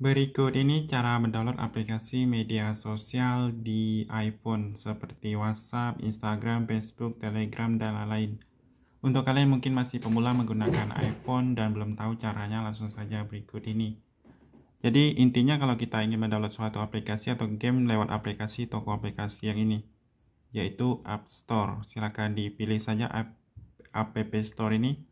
Berikut ini cara mendownload aplikasi media sosial di iPhone seperti WhatsApp, Instagram, Facebook, Telegram, dan lain-lain. Untuk kalian mungkin masih pemula menggunakan iPhone dan belum tahu caranya, langsung saja berikut ini. Jadi intinya kalau kita ingin mendownload suatu aplikasi atau game lewat aplikasi toko aplikasi yang ini, yaitu App Store. Silahkan dipilih saja App, App Store ini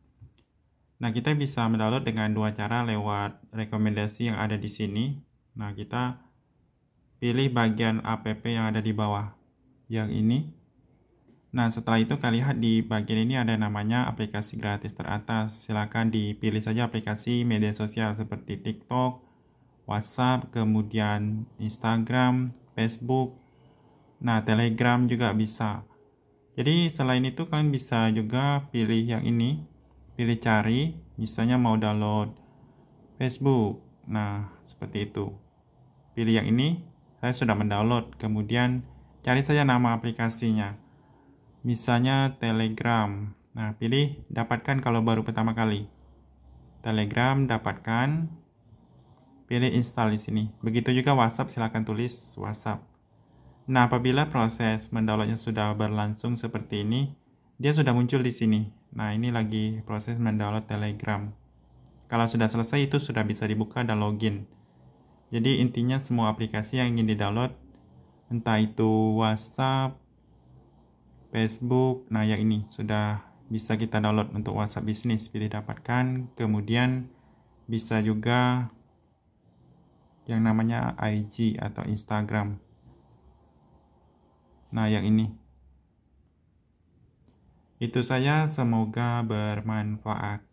Nah, kita bisa mendownload dengan dua cara lewat rekomendasi yang ada di sini. Nah, kita pilih bagian app yang ada di bawah, yang ini. Nah, setelah itu kalian lihat di bagian ini ada namanya aplikasi gratis teratas. Silakan dipilih saja aplikasi media sosial seperti TikTok, WhatsApp, kemudian Instagram, Facebook, nah Telegram juga bisa. Jadi selain itu kalian bisa juga pilih yang ini pilih cari, misalnya mau download Facebook. Nah, seperti itu. Pilih yang ini, saya sudah mendownload. Kemudian cari saja nama aplikasinya. Misalnya Telegram. Nah, pilih dapatkan kalau baru pertama kali. Telegram dapatkan. Pilih install di sini. Begitu juga WhatsApp, silakan tulis WhatsApp. Nah, apabila proses mendownloadnya sudah berlangsung seperti ini, dia sudah muncul di sini. Nah, ini lagi proses mendownload Telegram. Kalau sudah selesai itu sudah bisa dibuka dan login. Jadi intinya semua aplikasi yang ingin didownload, entah itu WhatsApp, Facebook, nah yang ini sudah bisa kita download untuk WhatsApp bisnis pilih dapatkan. Kemudian bisa juga yang namanya IG atau Instagram. Nah, yang ini itu saya semoga bermanfaat.